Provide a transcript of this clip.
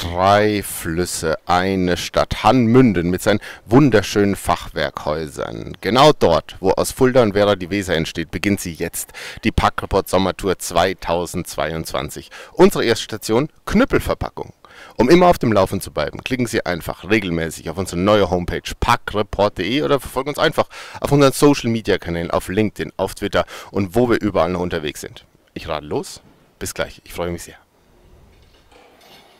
drei Flüsse, eine Stadt, Hannmünden mit seinen wunderschönen Fachwerkhäusern. Genau dort, wo aus Fulda und Werra die Weser entsteht, beginnt sie jetzt, die Packreport Sommertour 2022. Unsere erste Station, Knüppelverpackung. Um immer auf dem Laufen zu bleiben, klicken Sie einfach regelmäßig auf unsere neue Homepage packreport.de oder verfolgen uns einfach auf unseren Social Media Kanälen, auf LinkedIn, auf Twitter und wo wir überall noch unterwegs sind. Ich rate los. Bis gleich. Ich freue mich sehr.